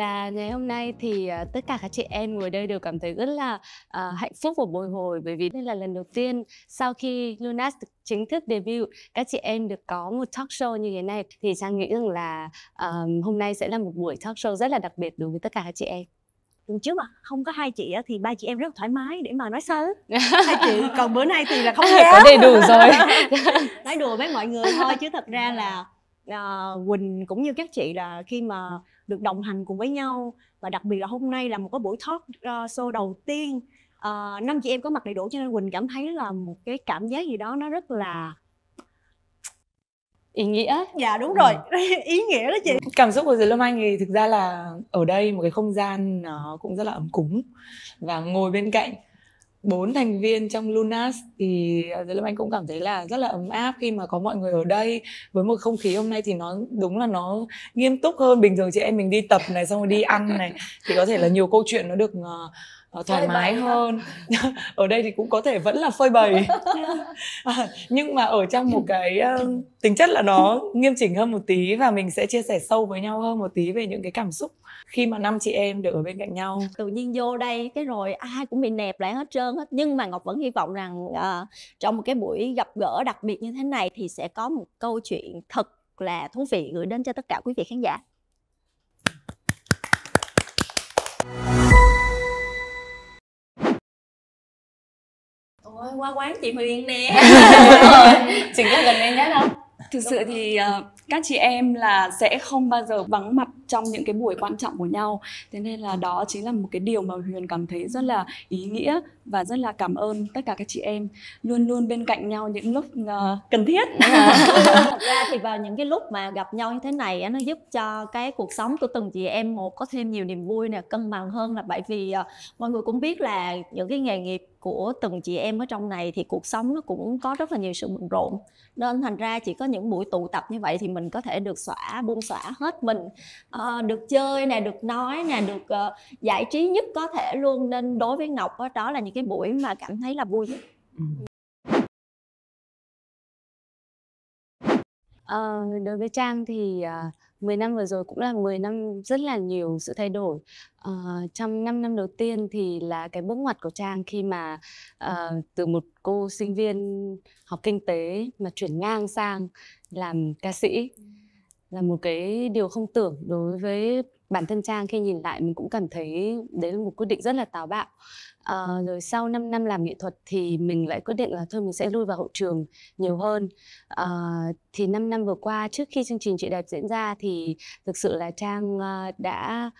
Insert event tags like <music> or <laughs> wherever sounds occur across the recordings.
là ngày hôm nay thì ờ, tất cả các chị em ngồi đây đều cảm thấy rất là uh, hạnh phúc và bồi hồi bởi vì đây là lần đầu tiên sau khi Lunas chính thức debut các chị em được có một talk show như thế này thì Trang nghĩ rằng là um, hôm nay sẽ là một buổi talk show rất là đặc biệt đối với tất cả các chị em tuần trước mà không có hai chị thì ba chị em rất thoải mái để mà nói sớ <laughs> hai chị còn bữa nay thì là không dám có đầy đủ rồi <laughs> nói đùa với mọi người thôi chứ thật ra là <laughs> dạ. Ờ, quỳnh cũng như các chị là khi mà được đồng hành cùng với nhau và đặc biệt là hôm nay là một cái buổi talk ờ, show đầu tiên ờ, năm chị em có mặt đầy đủ cho nên quỳnh cảm thấy là một cái cảm giác gì đó nó rất là ý nghĩa dạ đúng ừ. rồi ừ. <laughs> ý nghĩa đó chị cảm xúc của dưới lâm anh thì thực ra là ở đây một cái không gian nó cũng rất là ấm cúng và ngồi bên cạnh bốn thành viên trong Lunas thì à, Giới Lâm Anh cũng cảm thấy là rất là ấm áp khi mà có mọi người ở đây với một không khí hôm nay thì nó đúng là nó nghiêm túc hơn bình thường chị em mình đi tập này xong rồi đi ăn này thì có thể là nhiều câu chuyện nó được uh, thoải mái hơn <laughs> ở đây thì cũng có thể vẫn là phơi bày <laughs> à, nhưng mà ở trong một cái uh, tính chất là nó nghiêm chỉnh hơn một tí và mình sẽ chia sẻ sâu với nhau hơn một tí về những cái cảm xúc khi mà năm chị em được ở bên cạnh nhau tự nhiên vô đây cái rồi ai cũng bị nẹp lại hết trơn hết nhưng mà ngọc vẫn hy vọng rằng uh, trong một cái buổi gặp gỡ đặc biệt như thế này thì sẽ có một câu chuyện thật là thú vị gửi đến cho tất cả quý vị khán giả ôi qua quán chị Huyền nè <laughs> Chính là gần đây nhất đâu. Thực sự thì uh, các chị em là sẽ không bao giờ vắng mặt trong những cái buổi quan trọng của nhau thế nên là đó chính là một cái điều mà huyền cảm thấy rất là ý nghĩa và rất là cảm ơn tất cả các chị em luôn luôn bên cạnh nhau những lúc ờ, cần thiết <laughs> thật ra thì vào những cái lúc mà gặp nhau như thế này nó giúp cho cái cuộc sống của từng chị em một có thêm nhiều niềm vui nè cân bằng hơn là bởi vì ờ, mọi người cũng biết là những cái nghề nghiệp của từng chị em ở trong này thì cuộc sống nó cũng có rất là nhiều sự bận rộn nên thành ra chỉ có những buổi tụ tập như vậy thì mình mình có thể được xõa buông xõa hết mình uh, được chơi nè được nói nè được uh, giải trí nhất có thể luôn nên đối với ngọc đó, đó là những cái buổi mà cảm thấy là vui nhất ờ, uh, đối với trang thì uh, 10 năm vừa rồi cũng là 10 năm rất là nhiều sự thay đổi. Ờ, trong 5 năm đầu tiên thì là cái bước ngoặt của Trang khi mà uh, từ một cô sinh viên học kinh tế mà chuyển ngang sang làm ca sĩ là một cái điều không tưởng đối với bản thân trang khi nhìn lại mình cũng cảm thấy đấy là một quyết định rất là táo bạo à, rồi sau 5 năm làm nghệ thuật thì mình lại quyết định là thôi mình sẽ lui vào hậu trường nhiều hơn à, thì 5 năm vừa qua trước khi chương trình chị đẹp diễn ra thì thực sự là trang ờ, đã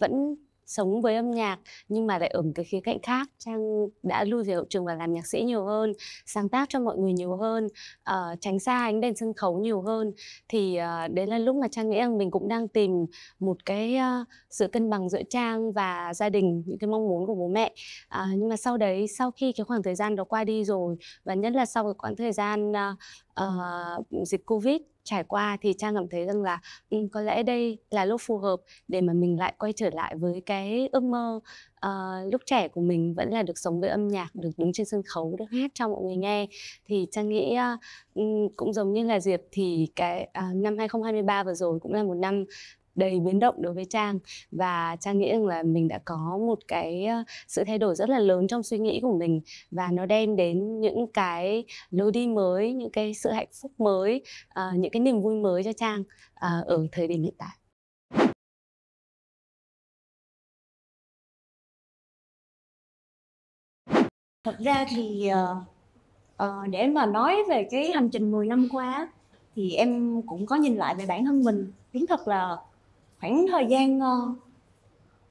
vẫn sống với âm nhạc nhưng mà lại ở một cái khía cạnh khác trang đã lưu về hậu trường và làm nhạc sĩ nhiều hơn sáng tác cho mọi người nhiều hơn uh, tránh xa ánh đèn sân khấu nhiều hơn thì uh, đấy là lúc mà trang nghĩ rằng mình cũng đang tìm một cái uh, sự cân bằng giữa trang và gia đình những cái mong muốn của bố mẹ uh, nhưng mà sau đấy sau khi cái khoảng thời gian đó qua đi rồi và nhất là sau cái khoảng thời gian uh, uh, dịch covid trải qua thì trang cảm thấy rằng là um, có lẽ đây là lúc phù hợp để mà mình lại quay trở lại với cái ước mơ uh, lúc trẻ của mình vẫn là được sống với âm nhạc được đứng trên sân khấu được hát cho mọi người nghe thì trang nghĩ uh, um, cũng giống như là diệp thì cái uh, năm 2023 vừa rồi cũng là một năm đầy biến động đối với trang và trang nghĩ rằng là mình đã có một cái ờ, sự thay đổi rất là lớn trong suy nghĩ của mình và nó đem đến những cái lối đi mới những cái sự hạnh phúc mới uh, những cái niềm vui mới cho trang uh, ở thời điểm hiện tại thật ra thì uh, để mà nói về cái hành trình 10 năm qua thì em cũng có nhìn lại về bản thân mình đúng thật là khoảng thời gian ờ,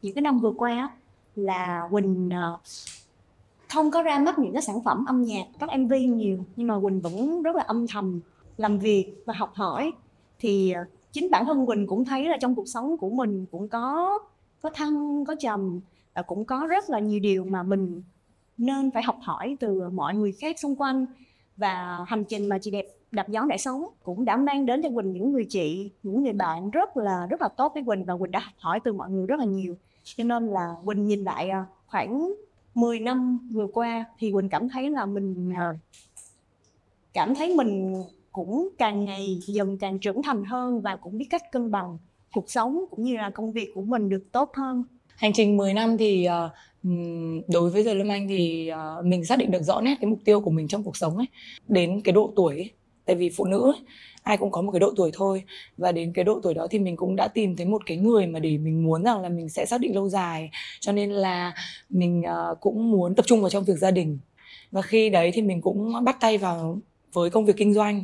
những cái năm vừa qua là quỳnh ờ, không có ra mắt những cái sản phẩm âm nhạc các mv nhiều nhưng mà quỳnh vẫn rất là âm thầm làm việc và học hỏi thì ờ, chính bản thân quỳnh cũng thấy là trong cuộc sống của mình cũng có có thăng có trầm và cũng có rất là nhiều điều mà mình nên phải học hỏi từ mọi người khác xung quanh và hành trình mà chị đẹp đạp gió để sống cũng đã mang đến cho Quỳnh những người chị những người bạn rất là rất là tốt với Quỳnh và Quỳnh đã hỏi từ mọi người rất là nhiều cho nên là Quỳnh nhìn lại à, khoảng 10 năm vừa qua thì Quỳnh cảm thấy là mình à, cảm thấy mình cũng càng ngày dần càng trưởng thành hơn và cũng biết cách cân bằng cuộc sống cũng như là công việc của mình được tốt hơn hành trình 10 năm thì à, đối với giờ lâm anh thì mình xác định được rõ nét cái mục tiêu của mình trong cuộc sống ấy đến cái độ tuổi ấy, tại vì phụ nữ ai cũng có một cái độ tuổi thôi và đến cái độ tuổi đó thì mình cũng đã tìm thấy một cái người mà để mình muốn rằng là mình sẽ xác định lâu dài cho nên là mình ờ, cũng muốn tập trung vào trong việc gia đình và khi đấy thì mình cũng bắt tay vào với công việc kinh doanh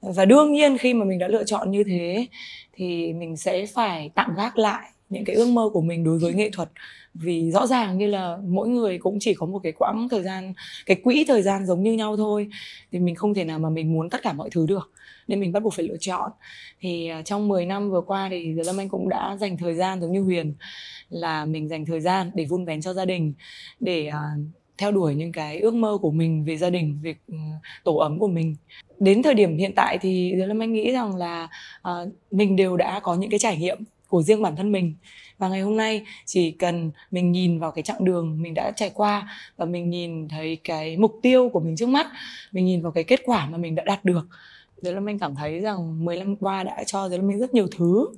và đương nhiên khi mà mình đã lựa chọn như thế thì mình sẽ phải tạm gác lại những cái ước mơ của mình đối với nghệ thuật vì rõ ràng như là mỗi người cũng chỉ có một cái quãng thời gian cái quỹ thời gian giống như nhau thôi thì mình không thể nào mà mình muốn tất cả mọi thứ được nên mình bắt buộc phải lựa chọn thì à, trong 10 năm vừa qua thì giờ lâm anh cũng đã dành thời gian giống như huyền là mình dành thời gian để vun vén cho gia đình để à, theo đuổi những cái ước mơ của mình về gia đình về ừ, tổ ấm của mình đến thời điểm hiện tại thì giờ lâm anh nghĩ rằng là à, mình đều đã có những cái trải nghiệm của riêng bản thân mình và ngày hôm nay chỉ cần mình nhìn vào cái chặng đường mình đã trải qua và mình nhìn thấy cái mục tiêu của mình trước mắt mình nhìn vào cái kết quả mà mình đã đạt được Giới Lâm Anh cảm thấy rằng 10 năm qua đã cho Giới Lâm Anh rất nhiều thứ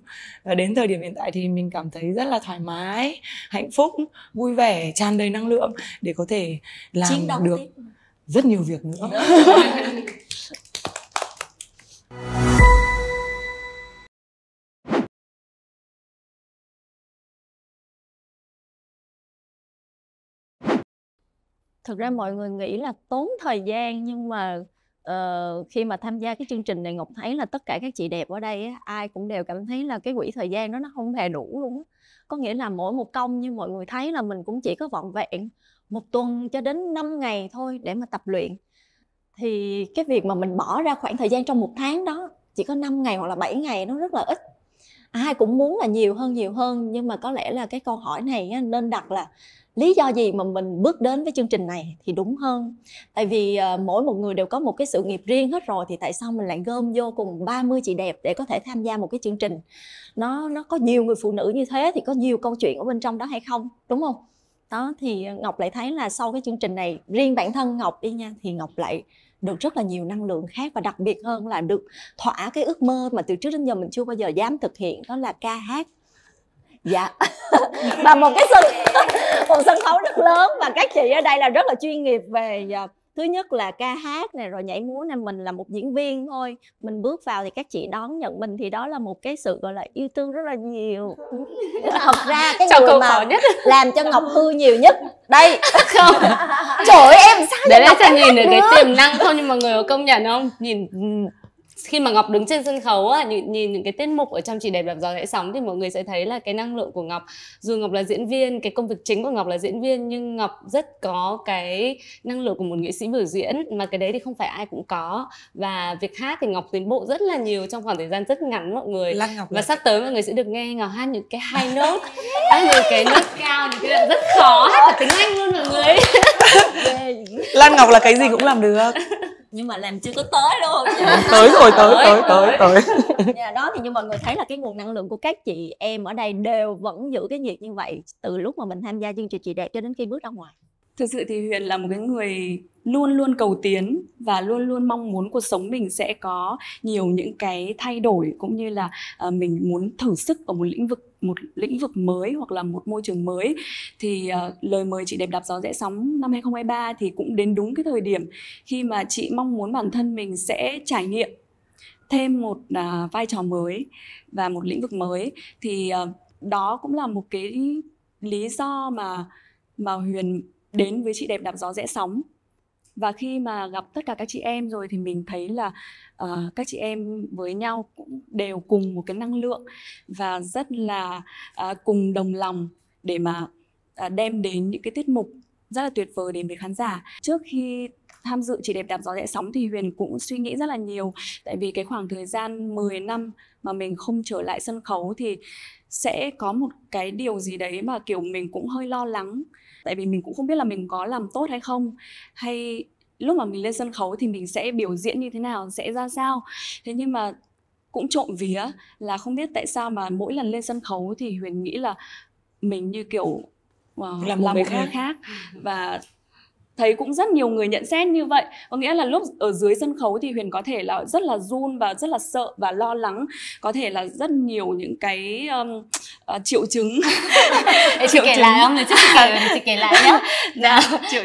Và đến thời điểm hiện tại thì mình cảm thấy rất là thoải mái, hạnh phúc, vui vẻ, tràn đầy năng lượng Để có thể làm được tiếp. rất nhiều việc nữa <laughs> <laughs> thực ra mọi người nghĩ là tốn thời gian nhưng mà uh, khi mà tham gia cái chương trình này ngọc thấy là tất cả các chị đẹp ở đây á, ai cũng đều cảm thấy là cái quỹ thời gian đó nó không hề đủ luôn á có nghĩa là mỗi một công như mọi người thấy là mình cũng chỉ có vọn vẹn một tuần cho đến 5 ngày thôi để mà tập luyện thì cái việc mà mình bỏ ra khoảng thời gian trong một tháng đó chỉ có 5 ngày hoặc là 7 ngày nó rất là ít ai cũng muốn là nhiều hơn nhiều hơn nhưng mà có lẽ là cái câu hỏi này nên đặt là lý do gì mà mình bước đến với chương trình này thì đúng hơn tại vì ờ, mỗi một người đều có một cái sự nghiệp riêng hết rồi thì tại sao mình lại gom vô cùng 30 chị đẹp để có thể tham gia một cái chương trình nó nó có nhiều người phụ nữ như thế thì có nhiều câu chuyện ở bên trong đó hay không đúng không đó thì ngọc lại thấy là sau cái chương trình này riêng bản thân ngọc đi nha thì ngọc lại được rất là nhiều năng lượng khác và đặc biệt hơn là được thỏa cái ước mơ mà từ trước đến giờ mình chưa bao giờ dám thực hiện đó là ca hát dạ <laughs> và một cái sân <laughs> một sân khấu rất lớn và các chị ở đây là rất là chuyên nghiệp về à, thứ nhất là ca hát này rồi nhảy múa này mình là một diễn viên thôi mình bước vào thì các chị đón nhận mình thì đó là một cái sự gọi là yêu thương rất là nhiều <laughs> thật ra cái Chào người mà nhất. làm cho ngọc hư nhiều nhất đây <laughs> không trời ơi em sao đấy là nhìn được cái tiềm năng không nhưng mà người có công nhận không nhìn khi mà ngọc đứng trên sân khấu á, nhìn, nhìn những cái tiết mục ở trong chỉ đẹp đạp gió dễ sóng thì mọi người sẽ thấy là cái năng lượng của ngọc dù ngọc là diễn viên cái công việc chính của ngọc là diễn viên nhưng ngọc rất có cái năng lượng của một nghệ sĩ biểu diễn mà cái đấy thì không phải ai cũng có và việc hát thì ngọc tiến bộ rất là nhiều trong khoảng thời gian rất ngắn mọi người Lăng ngọc và sắp tới mọi người sẽ được nghe ngọc hát những cái hai nốt hát những cái nốt cao những cái đoạn rất khó hát cả tiếng anh luôn mọi người Lan Ngọc là cái gì cũng làm được <laughs> nhưng mà làm chưa có tới luôn dạ. tới rồi tới tới tới tới yeah, <laughs> dạ, đó thì như mọi người thấy là cái nguồn năng lượng của các chị em ở đây đều vẫn giữ cái nhiệt như vậy từ lúc mà mình tham gia chương trình chị đẹp cho đến khi bước ra ngoài thực sự thì huyền là một cái người luôn luôn cầu tiến và luôn luôn mong muốn cuộc sống mình sẽ có nhiều những cái thay đổi cũng như là ờ, mình muốn thử sức ở một lĩnh vực một lĩnh vực mới hoặc là một môi trường mới thì uh, lời mời chị đẹp đạp gió rẽ sóng năm 2023 thì cũng đến đúng cái thời điểm khi mà chị mong muốn bản thân mình sẽ trải nghiệm thêm một uh, vai trò mới và một lĩnh vực mới thì uh, đó cũng là một cái lý do mà mà Huyền đến với chị đẹp đạp gió rẽ sóng và khi mà gặp tất cả các chị em rồi thì mình thấy là uh, các chị em với nhau cũng đều cùng một cái năng lượng và rất là uh, cùng đồng lòng để mà uh, đem đến những cái tiết mục rất là tuyệt vời đến với khán giả trước khi tham dự chị đẹp đạp gió rẽ sóng thì Huyền cũng suy nghĩ rất là nhiều tại vì cái khoảng thời gian 10 năm mà mình không trở lại sân khấu thì sẽ có một cái điều gì đấy mà kiểu mình cũng hơi lo lắng tại vì mình cũng không biết là mình có làm tốt hay không hay lúc mà mình lên sân khấu thì mình sẽ biểu diễn như thế nào sẽ ra sao thế nhưng mà cũng trộm vía là không biết tại sao mà mỗi lần lên sân khấu thì huyền nghĩ là mình như kiểu wow, ờ, làm, một người khác. khác ừ, ừ. và thấy cũng rất nhiều người nhận xét như vậy có nghĩa là lúc ở dưới sân khấu thì huyền có thể là rất là run và rất là sợ và lo lắng có thể là rất nhiều những cái um, uh, triệu chứng <laughs> triệu kể chứng. lại không chị kể, chị kể lại nhé <laughs> đau,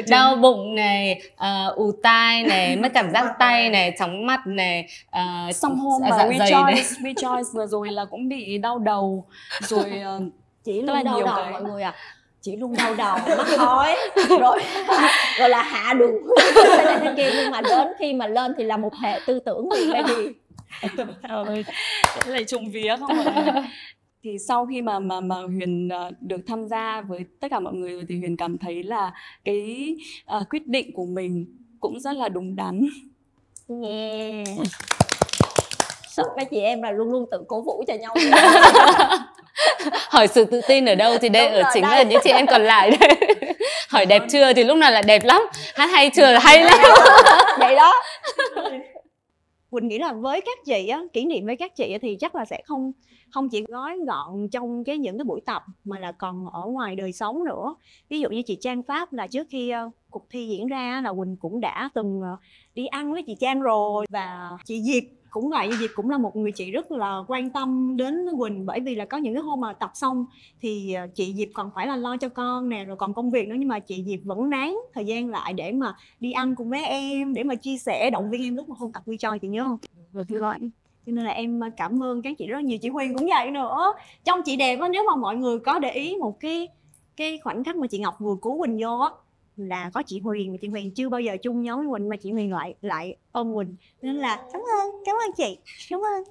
đau bụng này uh, ù tai này mất cảm giác tay này chóng mặt này uh, xong hôm dạ mà dạ rejoice rejoice vừa rồi là cũng bị đau đầu rồi ờ, uh, <laughs> chỉ luôn đau đầu cái... mọi người ạ à chỉ luôn đau đầu mắc khói rồi rồi <laughs> là hạ đường <laughs> thế này thế kia nhưng mà đến khi mà lên thì là một hệ tư tưởng vì tại vì lại trùng vía không <laughs> thì sau khi mà mà mà Huyền ờ, được tham gia với tất cả mọi người thì Huyền cảm thấy là cái uh, quyết định của mình cũng rất là đúng đắn. Yeah sắp các chị em là luôn luôn tự cổ vũ cho nhau <laughs> hỏi sự tự tin ở đâu thì đây Đúng ở chính đây. là những chị em còn lại đấy <laughs> hỏi đẹp chưa thì lúc nào là đẹp lắm hát hay chưa là hay lắm <laughs> vậy đó quỳnh nghĩ là với các chị á kỷ niệm với các chị thì chắc là sẽ không không chỉ gói gọn trong cái những cái buổi tập mà là còn ở ngoài đời sống nữa ví dụ như chị trang pháp là trước khi ờ, cuộc thi diễn ra là quỳnh cũng đã từng ờ, đi ăn với chị trang rồi và chị diệp cũng vậy Diệp cũng là một người chị rất là quan tâm đến Quỳnh bởi vì là có những cái hôm mà tập xong thì à, chị Diệp còn phải là lo cho con nè rồi còn công việc nữa nhưng mà chị Diệp vẫn nán thời gian lại để mà đi ăn cùng với em để mà chia sẻ động viên em lúc mà hôn tập quy cho chị nhớ không? Được rồi cho nên là em à, cảm ơn các chị rất nhiều chị Huyền cũng vậy nữa trong chị đẹp á nếu mà mọi người có để ý một cái cái khoảnh khắc mà chị Ngọc vừa cứu Quỳnh vô á là có chị Huyền mà chị Huyền chưa bao giờ chung nhóm với Quỳnh mà chị Huyền lại lại ôm Quỳnh nên là cảm ơn cảm ơn chị cảm ơn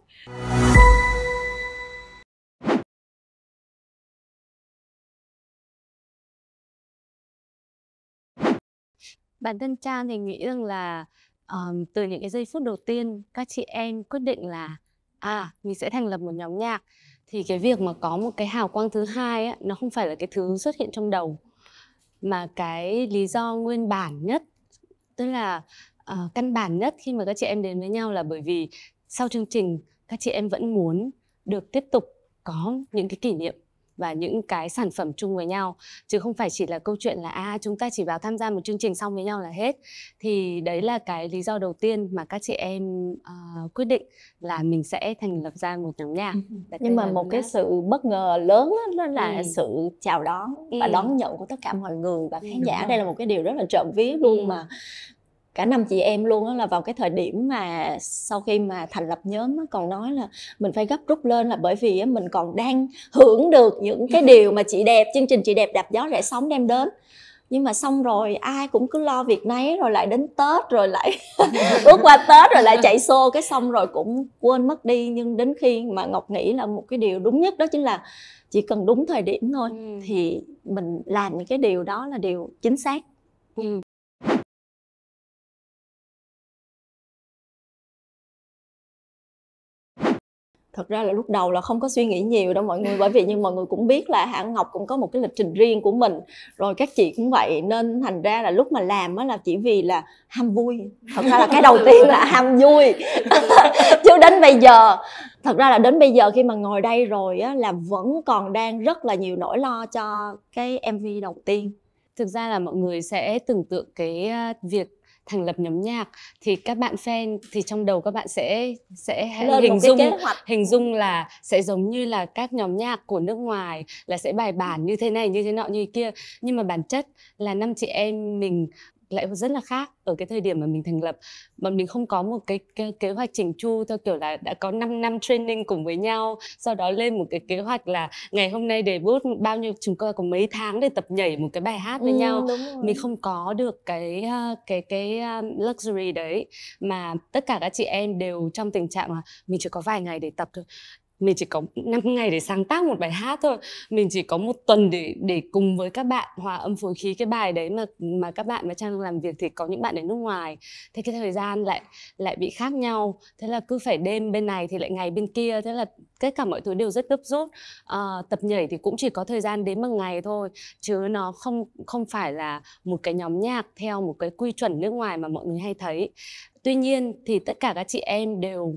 bản thân Trang thì nghĩ rằng là um, từ những cái giây phút đầu tiên các chị em quyết định là à mình sẽ thành lập một nhóm nhạc thì cái việc mà có một cái hào quang thứ hai á, nó không phải là cái thứ xuất hiện trong đầu mà cái lý do nguyên bản nhất tức là uh, căn bản nhất khi mà các chị em đến với nhau là bởi vì sau chương trình các chị em vẫn muốn được tiếp tục có những cái kỷ niệm và những cái sản phẩm chung với nhau chứ không phải chỉ là câu chuyện là a à, chúng ta chỉ vào tham gia một chương trình xong với nhau là hết thì đấy là cái lý do đầu tiên mà các chị em uh, quyết định là mình sẽ thành lập ra một nhóm nhạc ừ, ừ. Đặt nhưng mà một cái nhạc. sự bất ngờ lớn đó, đó là ừ. sự chào đón và ừ. đón nhận của tất cả mọi người và khán ừ, giả đây là một cái điều rất là trộm vía luôn ừ. mà cả năm chị em luôn là vào cái thời điểm mà sau khi mà thành lập nhóm còn nói là mình phải gấp rút lên là bởi vì mình còn đang hưởng được những cái điều mà chị đẹp chương trình chị đẹp đạp gió rẽ sóng đem đến nhưng mà xong rồi ai cũng cứ lo việc nấy rồi lại đến tết rồi lại <laughs> bước qua tết rồi lại chạy xô cái xong rồi cũng quên mất đi nhưng đến khi mà ngọc nghĩ là một cái điều đúng nhất đó chính là chỉ cần đúng thời điểm thôi ừ. thì mình làm những cái điều đó là điều chính xác ừ. thật ra là lúc đầu là không có suy nghĩ nhiều đâu mọi người bởi vì như mọi người cũng biết là hãng ngọc cũng có một cái lịch trình riêng của mình rồi các chị cũng vậy nên thành ra là lúc mà làm á là chỉ vì là ham vui thật ra là cái đầu tiên là ham vui <laughs> chứ đến bây giờ thật ra là đến bây giờ khi mà ngồi đây rồi á là vẫn còn đang rất là nhiều nỗi lo cho cái mv đầu tiên thực ra là mọi người sẽ tưởng tượng cái à, việc thành lập nhóm nhạc thì các bạn fan thì trong đầu các bạn sẽ sẽ Lên hình dung hình dung là sẽ giống như là các nhóm nhạc của nước ngoài là sẽ bài bản như thế này như thế nọ như thế kia nhưng mà bản chất là năm chị em mình lại rất là khác ở cái thời điểm mà mình thành lập bọn mình không có một cái, cái kế hoạch chỉnh chu theo kiểu là đã có 5 năm training cùng với nhau sau đó lên một cái kế hoạch là ngày hôm nay để bút bao nhiêu chúng tôi có mấy tháng để tập nhảy một cái bài hát với ừ, nhau mình không có được cái ờ, cái cái ờ, luxury đấy mà tất cả các chị em đều trong tình trạng là mình chỉ có vài ngày để tập thôi mình chỉ có 5 ngày để sáng tác một bài hát thôi mình chỉ có một tuần để để cùng với các bạn hòa âm phối khí cái bài đấy mà mà các bạn mà trang làm việc thì có những bạn ở nước ngoài thế cái thời gian lại lại bị khác nhau thế là cứ phải đêm bên này thì lại ngày bên kia thế là tất cả mọi thứ đều rất gấp rút à, tập nhảy thì cũng chỉ có thời gian đến một ngày thôi chứ nó không không phải là một cái nhóm nhạc theo một cái quy chuẩn nước ngoài mà mọi người hay thấy tuy nhiên thì tất cả các chị em đều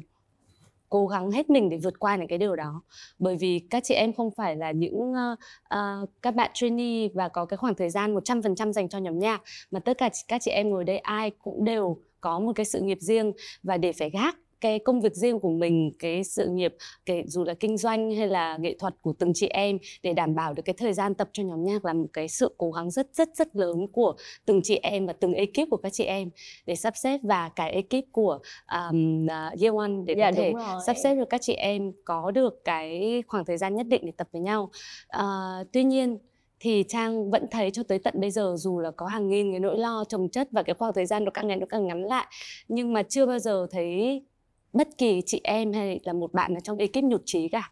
cố gắng hết mình để vượt qua những cái điều đó bởi vì các chị em không phải là những uh, uh, các bạn trainee và có cái khoảng thời gian 100% dành cho nhóm nhạc mà tất cả các chị em ngồi đây ai cũng đều có một cái sự nghiệp riêng và để phải gác cái công việc riêng của mình cái sự nghiệp kể dù là kinh doanh hay là nghệ thuật của từng chị em để đảm bảo được cái thời gian tập cho nhóm nhạc là một cái sự cố gắng rất rất rất lớn của từng chị em và từng ekip của các chị em để sắp xếp và cả ekip của um, uh, à, Year One để yeah, dạ, có thể sắp xếp được các chị em có được cái khoảng thời gian nhất định để tập với nhau uh, tuy nhiên thì trang vẫn thấy cho tới tận bây giờ dù là có hàng nghìn cái nỗi lo trồng chất và cái khoảng thời gian nó càng ngày nó càng ngắn lại nhưng mà chưa bao giờ thấy bất kỳ chị em hay là một bạn ở trong ekip nhụt trí cả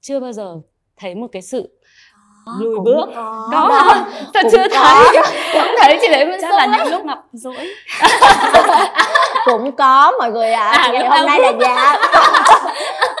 chưa bao giờ thấy một cái sự à, lùi bước có, có không dạ. <laughs> chưa có. thấy không thấy chị đấy vẫn chắc là những lúc mập dỗi <laughs> cũng có mọi người ạ à. à, ngày hôm nay là dạ <laughs>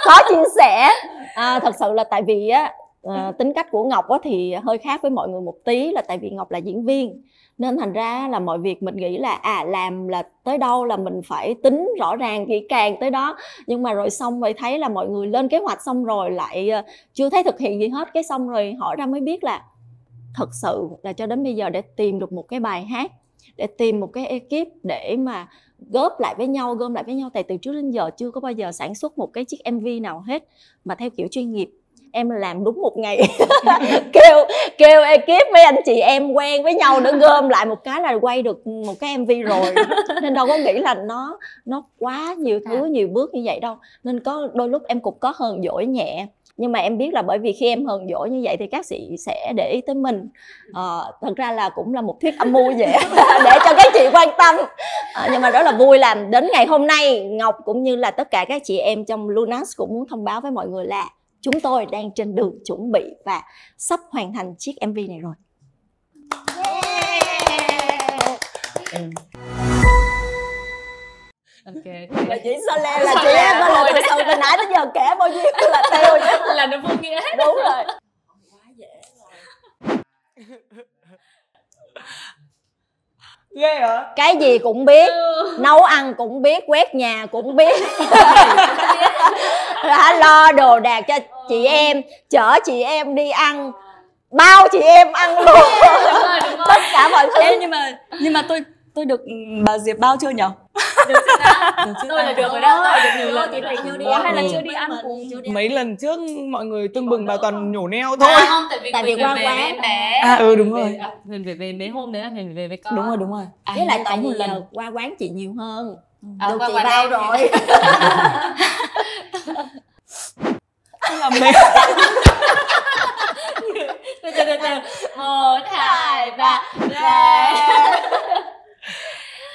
có chia sẻ à, thật sự là tại vì á à, tính cách của ngọc á thì hơi khác với mọi người một tí là tại vì ngọc là diễn viên nên thành ra là mọi việc mình nghĩ là à làm là tới đâu là mình phải tính rõ ràng kỹ càng tới đó nhưng mà rồi xong rồi thấy là mọi người lên kế hoạch xong rồi lại ờ, chưa thấy thực hiện gì hết cái xong rồi hỏi ra mới biết là thật sự là cho đến bây giờ để tìm được một cái bài hát để tìm một cái ekip để mà góp lại với nhau gom lại với nhau tại từ trước đến giờ chưa có bao giờ sản xuất một cái chiếc mv nào hết mà theo kiểu chuyên nghiệp em làm đúng một ngày <laughs> kêu kêu ekip mấy anh chị em quen với nhau để gom lại một cái là quay được một cái mv rồi nên đâu có nghĩ là nó nó quá nhiều thứ à. nhiều bước như vậy đâu nên có đôi lúc em cũng có hờn dỗi nhẹ nhưng mà em biết là bởi vì khi em hờn dỗi như vậy thì các chị sẽ để ý tới mình à, thật ra là cũng là một thuyết âm mưu vậy <laughs> để cho các chị quan tâm à, nhưng mà rất là vui làm đến ngày hôm nay ngọc cũng như là tất cả các chị em trong lunas cũng muốn thông báo với mọi người là chúng tôi đang trên đường chuẩn bị và sắp hoàn thành chiếc mv này rồi ok và chị Sole là chị em là từ sau từ nãy tới giờ kể bao nhiêu là theo chứ là nó vô nghĩa đúng rồi quá dễ rồi ghê hả cái gì cũng biết ừ. nấu ăn cũng biết quét nhà cũng biết đã <laughs> lo đồ đạc cho chị ờ. em chở chị em đi ăn bao chị em ăn luôn đúng rồi, đúng rồi. <laughs> tất cả mọi thứ Ê, nhưng mà nhưng mà tôi tôi được ừ, bà Diệp bao chưa nhở? được chưa đã? Được chưa tôi là được rồi đó, tôi được nhiều lần rồi nhiều đi hay là chưa đi ăn cùng mấy lần trước mọi người tương bừng bà toàn nhổ neo thôi à, không tại vì tại vì qua quá à ừ đúng rồi mình à, về về mấy hôm đấy mình về về đúng rồi đúng rồi Thế à, lại tại vì lần qua quán chị nhiều hơn à, qua chị bao rồi là mình từ từ từ một hai ba đây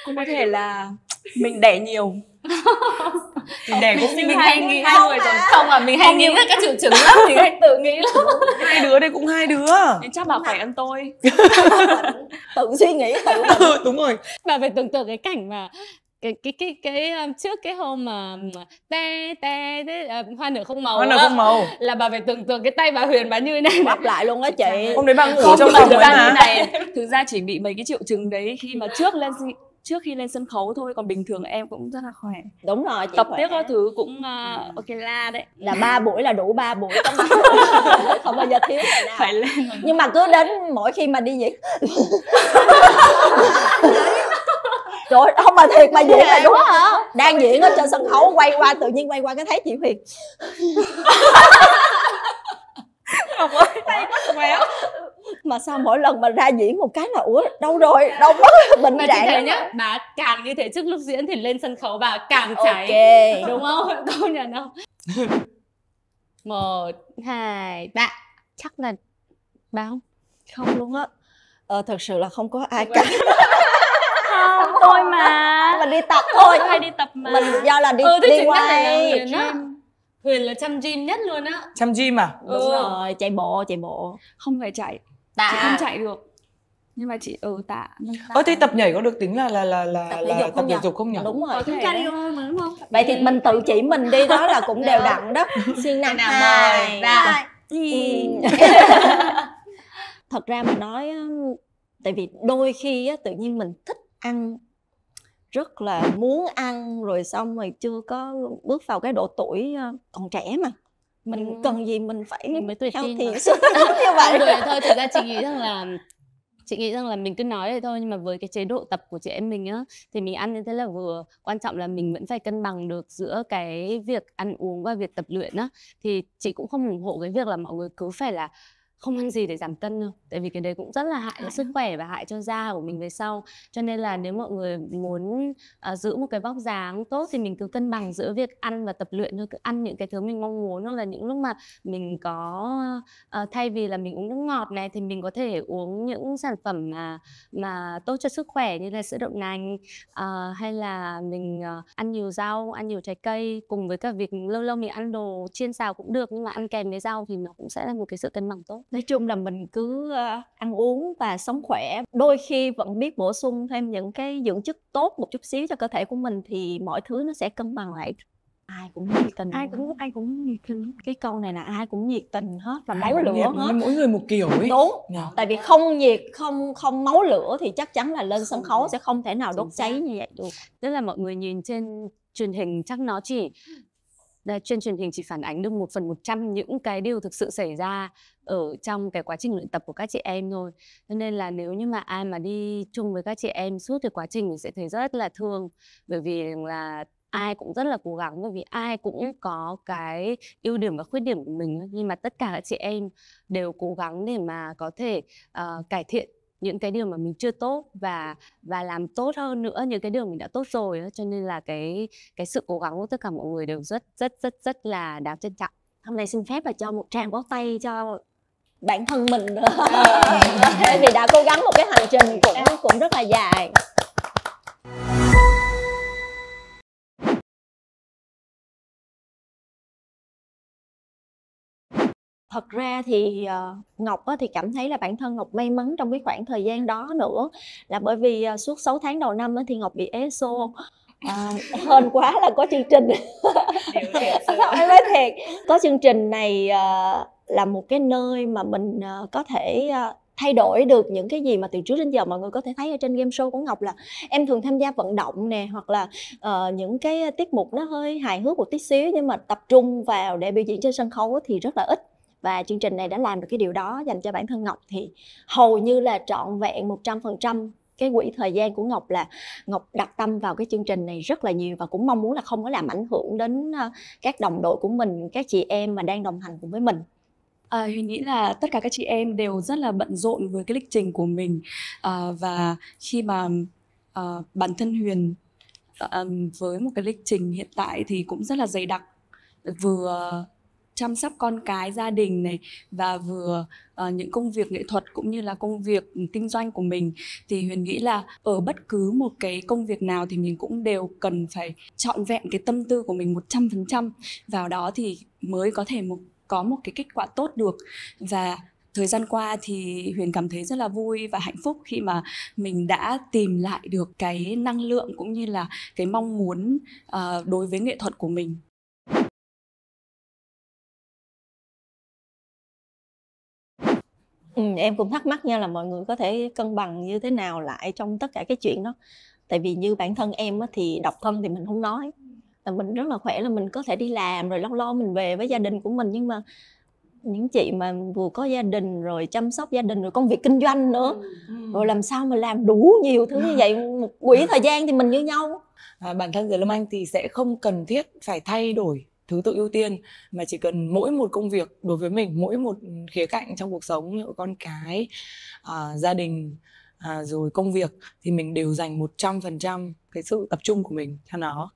cũng có thể là mình đẻ nhiều <laughs> mình đẻ cũng mình, mình hay nghĩ không rồi à. không à mình hay nghĩ các cái triệu <laughs> chứng lắm thì hay tự nghĩ lắm hai đứa đây cũng hai đứa nên chắc bà phải ăn tôi <laughs> tự suy nghĩ tự đúng rồi bà phải tưởng tượng cái cảnh mà cái cái cái cái um, trước cái hôm mà um, te te thế um, hoa nở không màu hoa nở không màu là bà phải tưởng tượng cái tay bà huyền bà như này bắp lại luôn á chị hôm đấy bà ngủ trong phòng như này thực ra chỉ bị mấy cái triệu chứng đấy khi mà trước lên trước khi lên sân khấu thôi còn bình thường em cũng rất là khỏe đúng rồi chị tập khỏe. tiếp các thứ cũng uh, à. ok la đấy là ba <laughs> buổi là đủ ba buổi <laughs> không bao giờ thiếu nào. phải lên nhưng mà cứ đến mỗi khi mà đi diễn <laughs> rồi không mà thiệt mà diễn là đúng hả đang diễn ở trên sân khấu quay qua tự nhiên quay qua cái thấy chị huyền Ngọc ơi tay mất méo mà sao mỗi lần mà ra diễn một cái là ủa đâu rồi đâu mất bệnh mà trạng nhá bà càng như thế trước lúc diễn thì lên sân khấu bà càng chảy okay. đúng không <laughs> công nhận không <laughs> một hai ba chắc là ba không không luôn á ờ, thật sự là không có ai cả không tôi mà mình đi tập thôi hay đi tập mà mình do là đi ừ, đi quay Huyền là chăm gym nhất luôn á Chăm gym à? Ừ. Đúng rồi, chạy bộ, chạy bộ Không phải chạy, tạ. chị không chạy được nhưng mà chị ừ tạ ơ thế tập nhảy có được tính là là là là tập thể là, dục, tập dục không nhỉ đúng rồi tính cardio mà đúng không vậy thì mình tự chỉ mình đi đó là cũng đều dạ. đặn đó xuyên dạ, năng dạ, hai ba ừ. ừ. thật ra mà nói tại vì đôi khi tự nhiên mình thích ăn rất là muốn ăn rồi xong rồi chưa có bước vào cái độ tuổi ờ, còn trẻ mà mình ừ. cần gì mình phải mình mới tuyệt tin thì <laughs> như vậy rồi thôi thực ra chị nghĩ rằng là chị nghĩ rằng là mình cứ nói vậy thôi nhưng mà với cái chế độ tập của chị em mình á thì mình ăn như thế là vừa quan trọng là mình vẫn phải cân bằng được giữa cái việc ăn uống và việc tập luyện á thì chị cũng không ủng hộ cái việc là mọi người cứ phải là không ăn gì để giảm cân đâu tại vì cái đấy cũng rất là hại cho à. sức khỏe và hại cho da của mình về sau cho nên là nếu mọi người muốn uh, giữ một cái vóc dáng tốt thì mình cứ cân bằng giữa việc ăn và tập luyện thôi cứ ăn những cái thứ mình mong muốn hoặc là những lúc mà mình có uh, thay vì là mình uống nước ngọt này thì mình có thể uống những sản phẩm mà mà tốt cho sức khỏe như là sữa đậu nành uh, hay là mình uh, ăn nhiều rau ăn nhiều trái cây cùng với cả việc lâu lâu mình ăn đồ chiên xào cũng được nhưng mà ăn kèm với rau thì nó cũng sẽ là một cái sự cân bằng tốt nói chung là mình cứ ờ, ăn uống và sống khỏe đôi khi vẫn biết bổ sung thêm những cái dưỡng chất tốt một chút xíu cho cơ thể của mình thì mọi thứ nó sẽ cân bằng lại ai cũng nhiệt tình ai cũng ai cũng nhiệt tình cái câu này là ai cũng nhiệt tình hết và máu lửa nhiệt, hết mỗi người một kiểu ấy đúng yeah. Dạ. tại vì không nhiệt không không máu lửa thì chắc chắn là lên sân khấu sẽ không thể nào đốt cháy như vậy được tức là mọi người nhìn trên truyền hình chắc nó chỉ trên truyền hình chỉ phản ánh được một phần một trăm những cái điều thực sự xảy ra ở trong cái quá trình luyện tập của các chị em thôi cho nên là nếu như mà ai mà đi chung với các chị em suốt cái quá trình thì sẽ thấy rất là thương bởi vì là ai cũng rất là cố gắng bởi vì ai cũng có cái ưu điểm và khuyết điểm của mình nhưng mà tất cả các chị em đều cố gắng để mà có thể uh, cải thiện những cái điều mà mình chưa tốt và và làm tốt hơn nữa những cái điều mình đã tốt rồi cho nên là cái cái sự cố gắng của tất cả mọi người đều rất rất rất rất là đáng trân trọng hôm nay xin phép là cho một tràng bó tay cho bản thân mình nữa <laughs> vì đã cố gắng một cái hành trình cũng cũng rất là dài thật ra thì uh, ngọc á, thì cảm thấy là bản thân ngọc may mắn trong cái khoảng thời gian đó nữa là bởi vì uh, suốt 6 tháng đầu năm á, thì ngọc bị eso à, hơn quá là có chương trình không <laughs> em nói thiệt có chương trình này uh, là một cái nơi mà mình uh, có thể uh, thay đổi được những cái gì mà từ trước đến giờ mọi người có thể thấy ở trên game show của ngọc là em thường tham gia vận động nè hoặc là uh, những cái tiết mục nó hơi hài hước một tí xíu nhưng mà tập trung vào để biểu diễn trên sân khấu thì rất là ít và chương trình này đã làm được cái điều đó dành cho bản thân Ngọc thì hầu như là trọn vẹn một trăm phần trăm cái quỹ thời gian của Ngọc là Ngọc đặt tâm vào cái chương trình này rất là nhiều và cũng mong muốn là không có làm ảnh hưởng đến ờ, các đồng đội của mình, các chị em mà đang đồng hành cùng với mình. À, Huyền nghĩ là tất cả các chị em đều rất là bận rộn với cái lịch trình của mình à, và khi mà à, bản thân Huyền à, với một cái lịch trình hiện tại thì cũng rất là dày đặc vừa chăm sóc con cái gia đình này và vừa uh, những công việc nghệ thuật cũng như là công việc kinh doanh của mình thì huyền nghĩ là ở bất cứ một cái công việc nào thì mình cũng đều cần phải trọn vẹn cái tâm tư của mình một trăm phần trăm vào đó thì mới có thể một có một cái kết quả tốt được và thời gian qua thì huyền cảm thấy rất là vui và hạnh phúc khi mà mình đã tìm lại được cái năng lượng cũng như là cái mong muốn uh, đối với nghệ thuật của mình Ừ, em cũng thắc mắc nha là mọi người có thể cân bằng như thế nào lại trong tất cả cái chuyện đó. Tại vì như bản thân em á, thì độc thân thì mình không nói. Là mình rất là khỏe là mình có thể đi làm rồi lo lo mình về với gia đình của mình nhưng mà những chị mà vừa có gia đình rồi chăm sóc gia đình rồi công việc kinh doanh nữa rồi làm sao mà làm đủ nhiều thứ như vậy một quỹ thời gian thì mình như nhau à, bản thân người lâm anh thì sẽ không cần thiết phải thay đổi thứ tự ưu tiên mà chỉ cần mỗi một công việc đối với mình mỗi một khía cạnh trong cuộc sống như con cái uh, gia đình uh, rồi công việc thì mình đều dành một trăm phần trăm cái sự tập trung của mình cho nó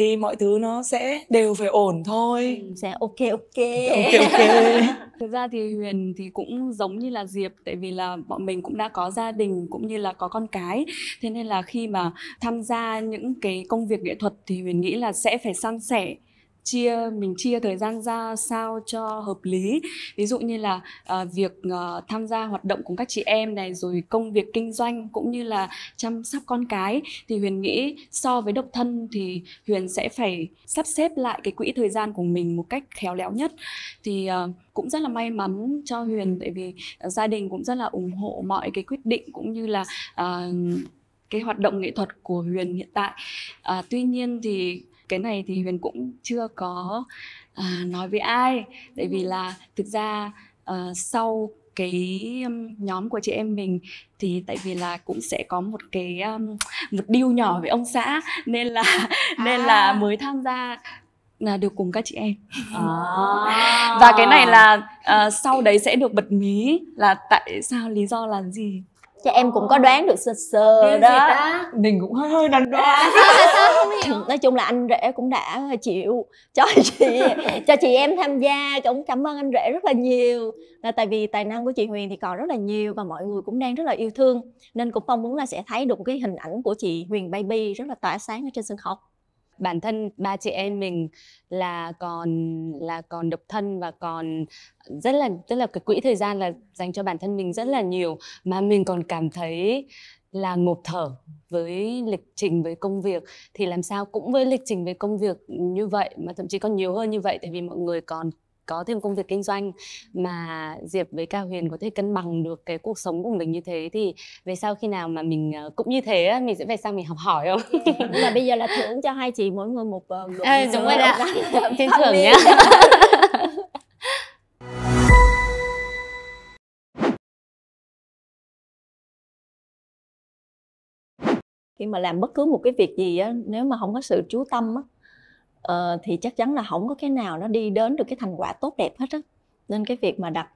thì mọi thứ nó sẽ đều phải ổn thôi ừ, sẽ ok ok ok ok <laughs> thực ra thì huyền thì cũng giống như là diệp tại vì là bọn mình cũng đã có gia đình cũng như là có con cái thế nên là khi mà tham gia những cái công việc nghệ thuật thì huyền nghĩ là sẽ phải san sẻ chia mình chia thời gian ra sao cho hợp lý ví dụ như là uh, việc uh, tham gia hoạt động cùng các chị em này rồi công việc kinh doanh cũng như là chăm sóc con cái thì huyền nghĩ so với độc thân thì huyền sẽ phải sắp xếp lại cái quỹ thời gian của mình một cách khéo léo nhất thì uh, cũng rất là may mắn cho huyền tại vì uh, gia đình cũng rất là ủng hộ mọi cái quyết định cũng như là uh, cái hoạt động nghệ thuật của huyền hiện tại à, tuy nhiên thì cái này thì ừ. huyền cũng chưa có à, nói với ai tại vì ừ. là thực ra à, sau cái nhóm của chị em mình thì tại vì là cũng sẽ có một cái um, một deal nhỏ ừ. với ông xã <laughs> nên là à. nên là mới tham gia là được cùng các chị em à. <laughs> và cái này là uh, sau đấy sẽ được bật mí là tại sao lý do là gì Chứ em cũng có đoán được sơ sơ đó. Mình cũng hơi hơi đoán đoán <laughs> nói chung là anh rể cũng đã chịu cho <laughs> chị cho chị em tham gia cũng cảm ơn anh rể rất là nhiều là tại vì tài năng của chị Huyền thì còn rất là nhiều và mọi người cũng đang rất là yêu thương nên cũng mong muốn là sẽ thấy được cái hình ảnh của chị Huyền Baby rất là tỏa sáng ở trên sân khấu bản thân ba chị em mình là còn là còn độc thân và còn rất là tức là cái quỹ thời gian là dành cho bản thân mình rất là nhiều mà mình còn cảm thấy là ngộp thở với lịch trình với công việc thì làm sao cũng với lịch trình với công việc như vậy mà thậm chí còn nhiều hơn như vậy tại vì mọi người còn có thêm công việc kinh doanh mà Diệp với Cao Huyền có thể cân bằng được cái cuộc sống của mình như thế thì về sau khi nào mà mình ờ, cũng như thế mình sẽ về sang mình học hỏi không? là <laughs> bây giờ là thưởng cho hai chị mỗi người một, ờ, một đúng rồi đó. thưởng nhé. <laughs> khi mà làm bất cứ một cái việc gì á nếu mà không có sự chú tâm á uh, thì chắc chắn là không có cái nào nó đi đến được cái thành quả tốt đẹp hết á nên cái việc mà đặt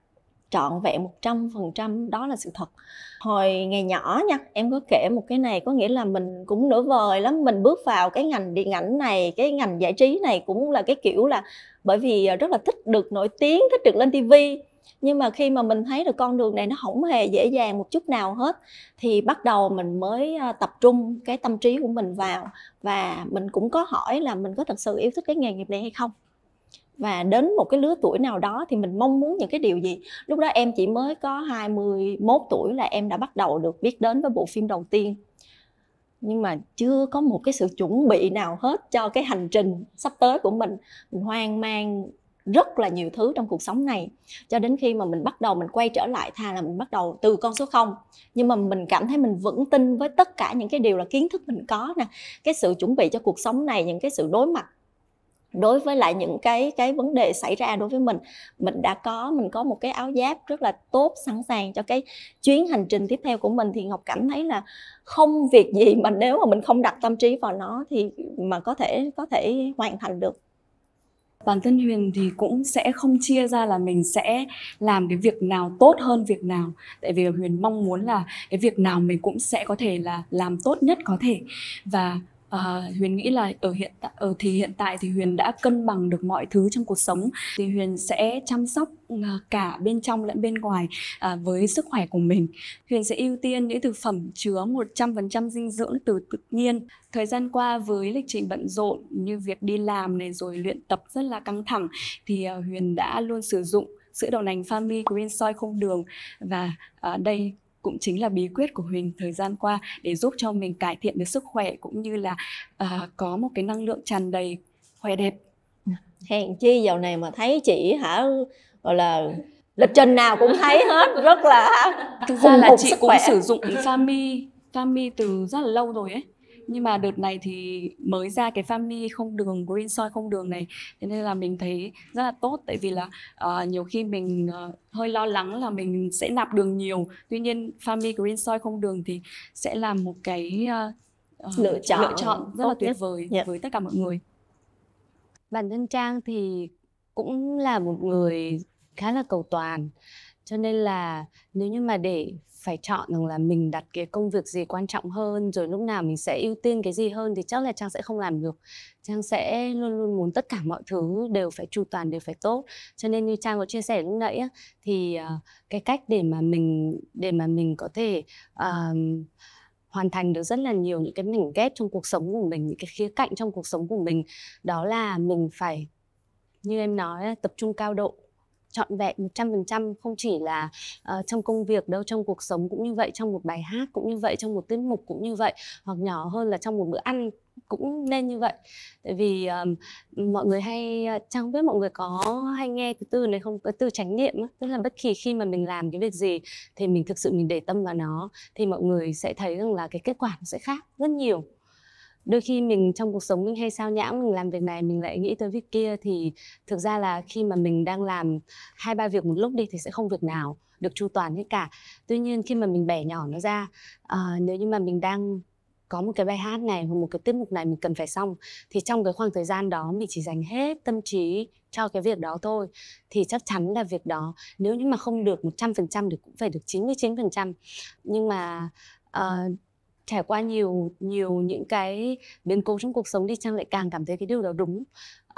trọn vẹn một trăm phần trăm đó là sự thật hồi ngày nhỏ nha em có kể một cái này có nghĩa là mình cũng nửa vời lắm mình bước vào cái ngành điện ảnh này cái ngành giải trí này cũng là cái kiểu là bởi vì ờ, rất là thích được nổi tiếng thích được lên tivi nhưng mà khi mà mình thấy được con đường này nó không hề dễ dàng một chút nào hết thì bắt đầu mình mới tập trung cái tâm trí của mình vào và mình cũng có hỏi là mình có thật sự yêu thích cái nghề nghiệp này hay không và đến một cái lứa tuổi nào đó thì mình mong muốn những cái điều gì lúc đó em chỉ mới có 21 tuổi là em đã bắt đầu được biết đến với bộ phim đầu tiên nhưng mà chưa có một cái sự chuẩn bị nào hết cho cái hành trình sắp tới của mình mình hoang mang rất là nhiều thứ trong cuộc sống này cho đến khi mà mình bắt đầu mình quay trở lại thà là mình bắt đầu từ con số không nhưng mà mình cảm thấy mình vững tin với tất cả những cái điều là kiến thức mình có nè cái sự chuẩn bị cho cuộc sống này những cái sự đối mặt đối với lại những cái cái vấn đề xảy ra đối với mình mình đã có mình có một cái áo giáp rất là tốt sẵn sàng cho cái chuyến hành trình tiếp theo của mình thì ngọc cảm thấy là không việc gì mà nếu mà mình không đặt tâm trí vào nó thì mà có thể có thể hoàn thành được bản thân huyền thì cũng sẽ không chia ra là mình sẽ làm cái việc nào tốt hơn việc nào tại vì huyền mong muốn là cái việc nào mình cũng sẽ có thể là làm tốt nhất có thể và uh, huyền nghĩ là ở hiện tại ở ờ, thì hiện tại thì huyền đã cân bằng được mọi thứ trong cuộc sống thì huyền sẽ chăm sóc ờ, cả bên trong lẫn bên ngoài à, với sức khỏe của mình. Huyền sẽ ưu tiên những thực phẩm chứa 100% dinh dưỡng từ tự nhiên. Thời gian qua với lịch trình bận rộn như việc đi làm này rồi luyện tập rất là căng thẳng thì Huyền đã luôn sử dụng sữa đậu nành Fami Green Soy không đường và à, đây cũng chính là bí quyết của Huỳnh thời gian qua để giúp cho mình cải thiện được sức khỏe cũng như là uh, có một cái năng lượng tràn đầy khỏe đẹp. Hèn chi dạo này mà thấy chị hả gọi là lịch trình nào cũng thấy hết rất là thực ra là chị cũng khỏe. sử dụng Fami Fami từ rất là lâu rồi ấy nhưng mà đợt này thì mới ra cái family không đường green soy không đường này thế nên là mình thấy rất là tốt tại vì là uh, nhiều khi mình uh, hơi lo lắng là mình sẽ nạp đường nhiều tuy nhiên family green soy không đường thì sẽ là một cái uh, lựa chọn lựa chọn rất là tuyệt nhất. vời yeah. với tất cả mọi người bản thân trang thì cũng là một người khá là cầu toàn cho nên là nếu như mà để phải chọn rằng là mình đặt cái công việc gì quan trọng hơn rồi lúc nào mình sẽ ưu tiên cái gì hơn thì chắc là trang sẽ không làm được trang sẽ luôn luôn muốn tất cả mọi thứ đều phải chu toàn đều phải tốt cho nên như trang có chia sẻ lúc nãy thì à, cái cách để mà mình để mà mình có thể uh, hoàn thành được rất là nhiều những cái mảnh ghép trong cuộc sống của mình những cái khía cạnh trong cuộc sống của mình đó là mình phải như em nói tập trung cao độ trọn vẹn một trăm phần trăm không chỉ là uh, trong công việc đâu trong cuộc sống cũng như vậy trong một bài hát cũng như vậy trong một tiết mục cũng như vậy hoặc nhỏ hơn là trong một bữa ăn cũng nên như vậy tại vì um, mọi người hay ờ, chẳng biết mọi người có hay nghe cái từ này không cái từ tránh niệm tức là bất kỳ khi mà mình làm cái việc gì thì mình thực sự mình để tâm vào nó thì mọi người sẽ thấy rằng là cái kết quả nó sẽ khác rất nhiều đôi khi mình trong cuộc sống mình hay sao nhãng mình làm việc này mình lại nghĩ tới việc kia thì thực ra là khi mà mình đang làm hai ba việc một lúc đi thì sẽ không việc nào được chu toàn hết cả tuy nhiên khi mà mình bẻ nhỏ nó ra uh, nếu như mà mình đang có một cái bài hát này hoặc một cái tiết mục này mình cần phải xong thì trong cái khoảng thời gian đó mình chỉ dành hết tâm trí cho cái việc đó thôi thì chắc chắn là việc đó nếu như mà không được 100% thì cũng phải được 99% nhưng mà uh, trải qua nhiều nhiều những cái biến cố trong cuộc sống đi chăng lại càng cảm thấy cái điều đó đúng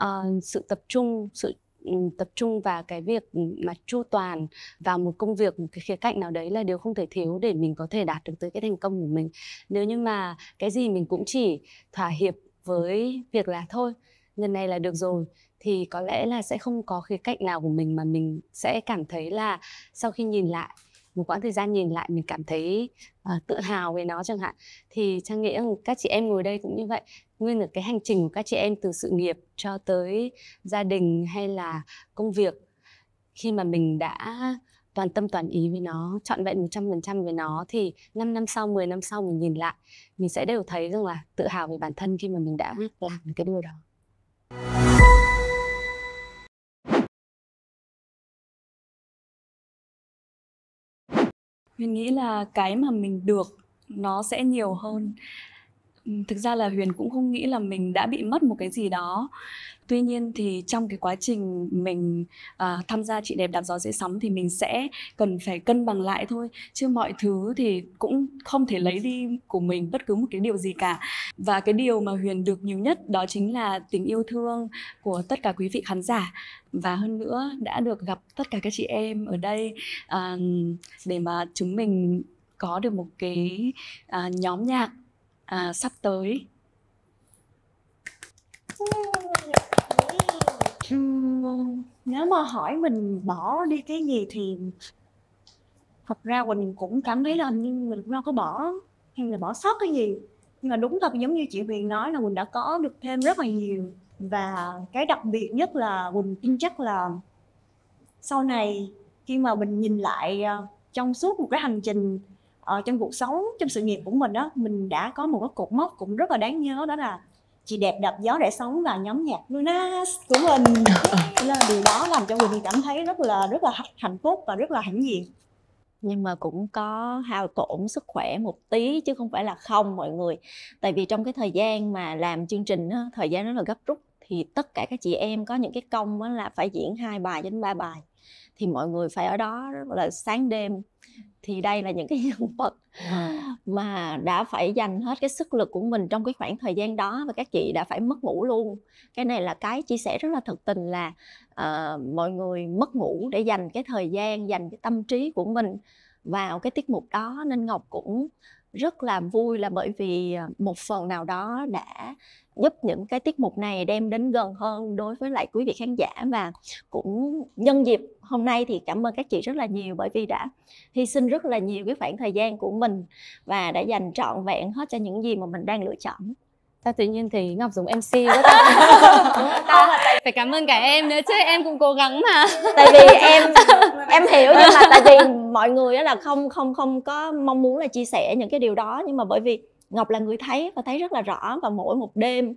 uh, sự tập trung sự ừ, tập trung vào cái việc mà chu toàn vào một công việc một cái khía cạnh nào đấy là điều không thể thiếu để mình có thể đạt được tới cái thành công của mình nếu như mà cái gì mình cũng chỉ thỏa hiệp với việc là thôi lần này là được rồi thì có lẽ là sẽ không có khía cạnh nào của mình mà mình sẽ cảm thấy là sau khi nhìn lại một quãng thời gian nhìn lại mình cảm thấy uh, tự hào về nó chẳng hạn thì trang nghĩ rằng các chị em ngồi đây cũng như vậy nguyên là cái hành trình của các chị em từ sự nghiệp cho tới gia đình hay là công việc khi mà mình đã toàn tâm toàn ý với nó trọn vẹn 100% với nó thì 5 năm sau 10 năm sau mình nhìn lại mình sẽ đều thấy rằng là tự hào về bản thân khi mà mình đã làm cái điều đó mình nghĩ là cái mà mình được nó sẽ nhiều hơn thực ra là huyền cũng không nghĩ là mình đã bị mất một cái gì đó tuy nhiên thì trong cái quá trình mình uh, tham gia chị đẹp đạp gió dễ sóng thì mình sẽ cần phải cân bằng lại thôi chứ mọi thứ thì cũng không thể lấy đi của mình bất cứ một cái điều gì cả và cái điều mà huyền được nhiều nhất đó chính là tình yêu thương của tất cả quý vị khán giả và hơn nữa đã được gặp tất cả các chị em ở đây uh, để mà chúng mình có được một cái uh, nhóm nhạc à, sắp tới nếu mà hỏi mình bỏ đi cái gì thì thật ra mình cũng cảm thấy là mình cũng đâu có bỏ hay là bỏ sót cái gì nhưng mà đúng thật giống như chị Huyền nói là mình đã có được thêm rất là nhiều và cái đặc biệt nhất là mình tin chắc là sau này khi mà mình nhìn lại à, trong suốt một cái hành trình ờ, trong cuộc sống trong sự nghiệp của mình đó mình đã có một cái cột mốc cũng rất là đáng nhớ đó là chị đẹp đập gió để sống và nhóm nhạc Lunas của mình là điều đó làm cho mình cảm thấy rất là rất là hạnh phúc và rất là hãnh diện nhưng mà cũng có hao tổn sức khỏe một tí chứ không phải là không mọi người tại vì trong cái thời gian mà làm chương trình thời gian rất là gấp rút thì tất cả các chị em có những cái công là phải diễn hai bài đến ba bài thì mọi người phải ở đó là sáng đêm thì đây là những cái <laughs> nhân vật mà đã phải dành hết cái sức lực của mình trong cái khoảng thời gian đó và các chị đã phải mất ngủ luôn cái này là cái chia sẻ rất là thực tình là uh, mọi người mất ngủ để dành cái thời gian dành cái tâm trí của mình vào cái tiết mục đó nên ngọc cũng rất là vui là bởi vì à, một phần nào đó đã giúp những cái tiết mục này đem đến gần hơn đối với lại quý vị khán giả và cũng nhân dịp hôm nay thì cảm ơn các chị rất là nhiều bởi vì đã hy sinh rất là nhiều cái khoảng thời gian của mình và đã dành trọn vẹn hết cho những gì mà mình đang lựa chọn sao tự nhiên thì ngọc dùng mc quá ta, <laughs> ta phải cảm ơn cả em nữa chứ em cũng cố gắng mà tại vì <laughs> em em hiểu nhưng mà tại vì mọi người là không không không có mong muốn là chia sẻ những cái điều đó nhưng mà bởi vì ngọc là người thấy và thấy rất là rõ và mỗi một đêm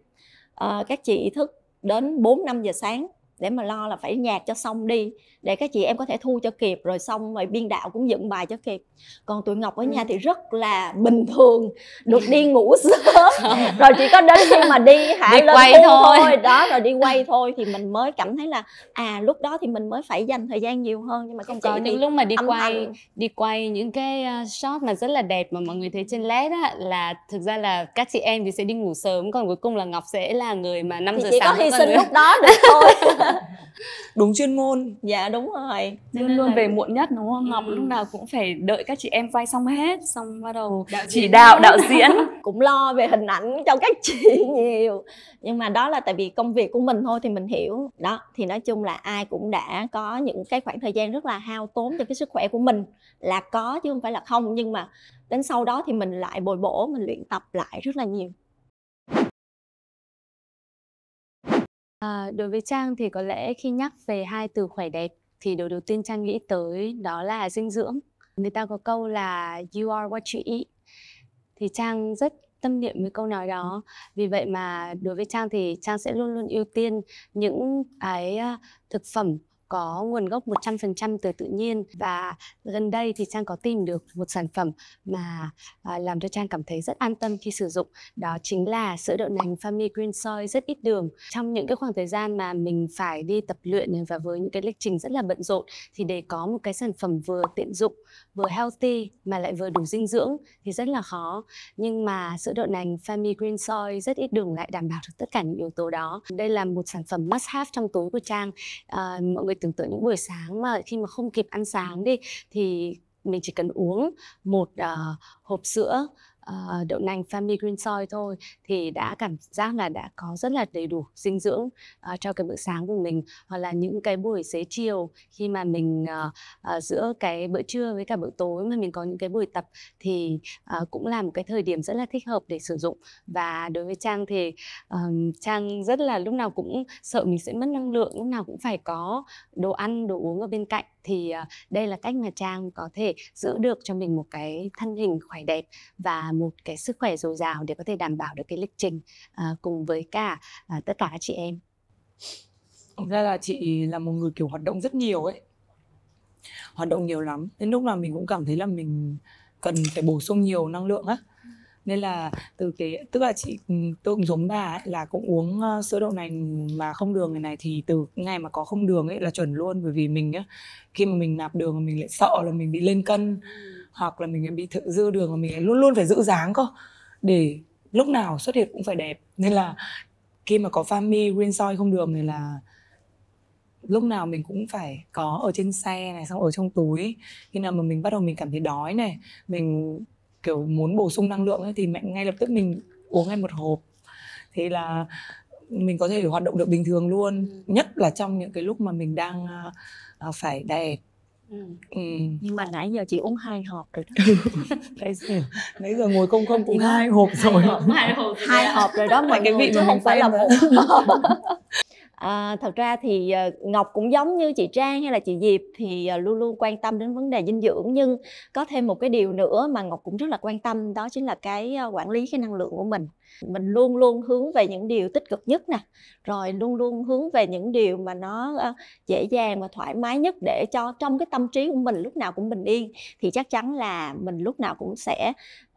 uh, các chị thức đến 4 năm giờ sáng để mà lo là phải nhạc cho xong đi để các chị em có thể thu cho kịp rồi xong rồi biên đạo cũng dựng bài cho kịp còn tụi ngọc ở nhà ừ. thì rất là bình thường được đi ngủ <laughs> sớm <laughs> rồi chỉ có đến khi mà đi hả đi lên quay thôi. thôi đó rồi đi quay thôi thì mình mới cảm thấy là à lúc đó thì mình mới phải dành thời gian nhiều hơn nhưng mà không có những lúc mà đi quay thầm. đi quay những cái ờ, shot mà rất là đẹp mà mọi người thấy trên led á là thực ra là các chị em thì sẽ đi ngủ sớm còn cuối cùng là ngọc sẽ là người mà năm giờ sáng có hy sinh lúc đó được thôi <laughs> đúng chuyên môn dạ đúng rồi Cho luôn luôn là... về muộn nhất đúng không ngọc ừ. lúc nào cũng phải đợi các chị em quay xong hết xong bắt đầu đạo chỉ đạo đạo diễn <laughs> cũng lo về hình ảnh cho các chị <laughs> nhiều nhưng mà đó là tại vì công việc của mình thôi thì mình hiểu đó thì nói chung là ai cũng đã có những cái khoảng thời gian rất là hao tốn cho cái sức khỏe của mình là có chứ không phải là không nhưng mà đến sau đó thì mình lại bồi bổ mình luyện tập lại rất là nhiều À, đối với Trang thì có lẽ khi nhắc về hai từ khỏe đẹp thì điều đầu tiên Trang nghĩ tới đó là dinh dưỡng. Người ta có câu là you are what you eat. Thì Trang rất tâm niệm với câu nói đó. Vì vậy mà đối với Trang thì Trang sẽ luôn luôn ưu tiên những cái ờ, thực phẩm có nguồn gốc 100% từ tự nhiên và gần đây thì Trang có tìm được một sản phẩm mà à, làm cho Trang cảm thấy rất an tâm khi sử dụng đó chính là sữa đậu nành Family Green Soy rất ít đường trong những cái khoảng thời gian mà mình phải đi tập luyện và với những cái lịch trình rất là bận rộn thì để có một cái sản phẩm vừa tiện dụng vừa healthy mà lại vừa đủ dinh dưỡng thì rất là khó nhưng mà sữa đậu nành Family Green Soy rất ít đường lại đảm bảo được tất cả những yếu tố đó đây là một sản phẩm must have trong túi của Trang à, mọi người tưởng tượng những buổi sáng mà khi mà không kịp ăn sáng đi thì mình chỉ cần uống một uh, hộp sữa Ờ, đậu nành Family Green Soy thôi thì đã cảm giác là đã có rất là đầy đủ dinh dưỡng uh, cho cái bữa sáng của mình hoặc là những cái buổi xế chiều khi mà mình uh, uh, giữa cái bữa trưa với cả bữa tối mà mình có những cái buổi tập thì uh, cũng là một cái thời điểm rất là thích hợp để sử dụng và đối với Trang thì uh, Trang rất là lúc nào cũng sợ mình sẽ mất năng lượng lúc nào cũng phải có đồ ăn đồ uống ở bên cạnh thì ờ, đây là cách mà trang có thể giữ được cho mình một cái thân hình khỏe đẹp và một cái sức khỏe dồi dào để có thể đảm bảo được cái lịch trình ờ, cùng với cả ờ, tất cả các chị em thực ra là chị là một người kiểu hoạt động rất nhiều ấy hoạt động nhiều lắm đến lúc là mình cũng cảm thấy là mình cần phải bổ sung nhiều năng lượng á nên là từ cái tức là chị ừ, tôi cũng giống bà ấy, là cũng uống sữa đậu nành mà không đường này này thì từ ngày mà có không đường ấy là chuẩn luôn bởi vì mình á khi mà mình nạp đường mình lại sợ là mình bị lên cân ừ. hoặc là mình bị thự dư đường mà mình luôn luôn phải giữ dáng cơ để lúc nào xuất hiện cũng phải đẹp nên là khi mà có Fami Green Soy không đường thì là lúc nào mình cũng phải có ở trên xe này xong ở trong túi khi nào mà mình bắt đầu mình cảm thấy đói này mình kiểu muốn bổ sung năng lượng ấy, thì mẹ ngay lập tức mình uống ngay một hộp thì là mình có thể hoạt động được bình thường luôn ừ. nhất là trong những cái lúc mà mình đang uh, phải đè Ừ. ừ. nhưng mà nãy giờ chị uống hai hộp rồi đó <laughs> nãy giờ nãy giờ ngồi không không cũng hai hộp rồi hai <laughs> hộp hai hộp rồi đó mọi cái vị mà không phải là một <laughs> À, thật ra thì ờ, Ngọc cũng giống như chị Trang hay là chị Diệp thì ờ, luôn luôn quan tâm đến vấn đề dinh dưỡng nhưng có thêm một cái điều nữa mà Ngọc cũng rất là quan tâm đó chính là cái ờ, quản lý cái năng lượng của mình. Mình luôn luôn hướng về những điều tích cực nhất nè, rồi luôn luôn hướng về những điều mà nó dễ dàng và thoải mái nhất để cho trong cái tâm trí của mình lúc nào cũng bình yên thì chắc chắn là mình lúc nào cũng sẽ